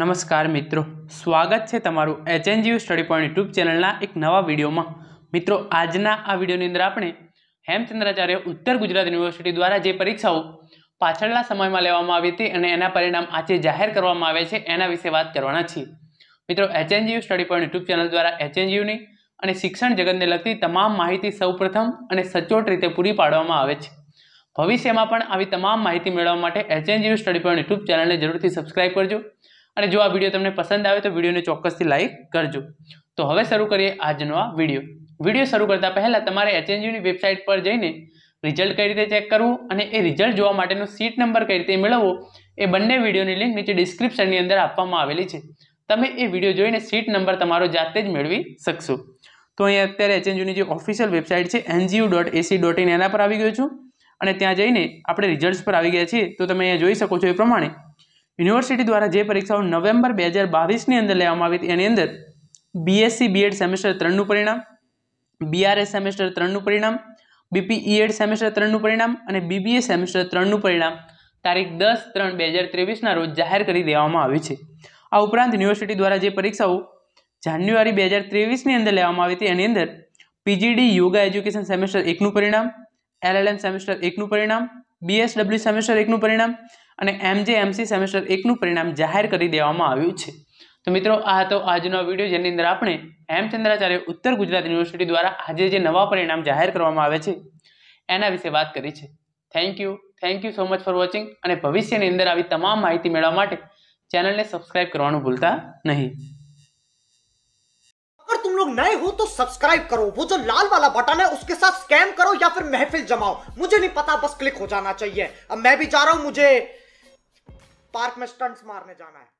નમસ્કાર મિત્રો સ્વાગત છે તમારું H N HNGU study point YouTube ચેનલના એક નવા વિડીયોમાં મિત્રો આજના આ વિડીયોની અંદર આપણે હેમચંદ્રાચાર્ય ઉત્તર ગુજરાત યુનિવર્સિટી દ્વારા જે પરીક્ષાઓ પાછળના સમયમાં લેવામાં આવી હતી અને એના પરિણામ આજે જાહેર કરવામાં આવે છે એના વિશે વાત કરવાના છીએ મિત્રો HNGU study point YouTube channel દ્વારા એચ એન એચએનજીયુની અને શિક્ષણ જગતને લગતી તમામ માહિતી સૌપ્રથમ અને સચોટ રીતે પૂરી પાડવામાં આવે છે ભવિષ્યમાં પણ આવી તમામ માહિતી મેળવવા માટે H HNGU study point YouTube ચેનલને જરૂરથી સબસ્ક્રાઇબ કરજો અને જો આ વિડીયો તમને પસંદ આવે તો વિડીયોને ચોક્કસથી લાઇક કરજો તો હવે શરૂ કરીએ આજનો આ વિડીયો વિડીયો શરૂ કરતાં પહેલાં તમારે એચએનજીની વેબસાઇટ પર જઈને રિઝલ્ટ કઈ રીતે ચેક કરવું અને એ રિઝલ્ટ જોવા માટેનો સીટ નંબર કઈ રીતે મેળવવો એ બંને વિડીયોની લિંક નીચે ડિસ્ક્રિપ્શનની અંદર આપવામાં આવેલી છે તમે એ વિડીયો જોઈને સીટ નંબર તમારો જાતે જ મેળવી શકશો તો અહીંયા અત્યારે એચએનજીની જે ઓફિશિયલ વેબસાઇટ છે NGU dot AC dot in એના પર આવી ગયો છું અને ત્યાં જઈને આપણે રિઝલ્ટ્સ પર આવી ગયા છીએ તો તમે અહીંયા જોઈ શકો છો એ પ્રમાણે યુનિવર્સિટી દ્વારા જે પરીક્ષાઓ નવેમ્બર બે હજાર બાવીસની અંદર લેવામાં આવી હતી એની અંદર બીએસસી બીએડ સેમેસ્ટર ત્રણનું પરિણામ બીઆરએસ સેમેસ્ટર ત્રણનું પરિણામ બીપીઈએડ સેમેસ્ટર e ત્રણનું પરિણામ અને બીબીએ સેમેસ્ટર ત્રણનું પરિણામ તારીખ દસ ત્રણ બે હજાર ત્રેવીસના રોજ જાહેર કરી દેવામાં આવી છે આ ઉપરાંત યુનિવર્સિટી દ્વારા જે પરીક્ષાઓ જાન્યુઆરી બે હજાર ત્રેવીસની અંદર લેવામાં આવી હતી એની અંદર પીજીડી યોગા એજ્યુકેશન સેમેસ્ટર એકનું પરિણામ એલએલએમ સેમેસ્ટર એકનું પરિણામ બીએસડબલ્યુ સેમેસ્ટર એકનું પરિણામ અને એમજેએમસી સેમેસ્ટર એકનું પરિણામ જાહેર કરી દેવામાં આવ્યું છે તો મિત્રો આ હતો આજનો વિડીયો જેની અંદર આપણે હેમચંદ્રાચાર્ય ઉત્તર ગુજરાત યુનિવર્સિટી દ્વારા આજે જે નવા પરિણામ જાહેર કરવામાં આવે છે એના વિશે વાત કરી છે thank you thank you so much for watching અને ભવિષ્યની અંદર આવી તમામ માહિતી મેળવવા માટે ચેનલને સબસ્ક્રાઇબ કરવાનું ભૂલતા નહીં लोग नए हो तो सब्सक्राइब करो वो जो लाल वाला बटन है उसके साथ स्कैम करो या फिर महफिल जमाओ मुझे नहीं पता बस क्लिक हो जाना चाहिए अब मैं भी जा रहा हूं मुझे पार्क में स्टंट्स मारने जाना है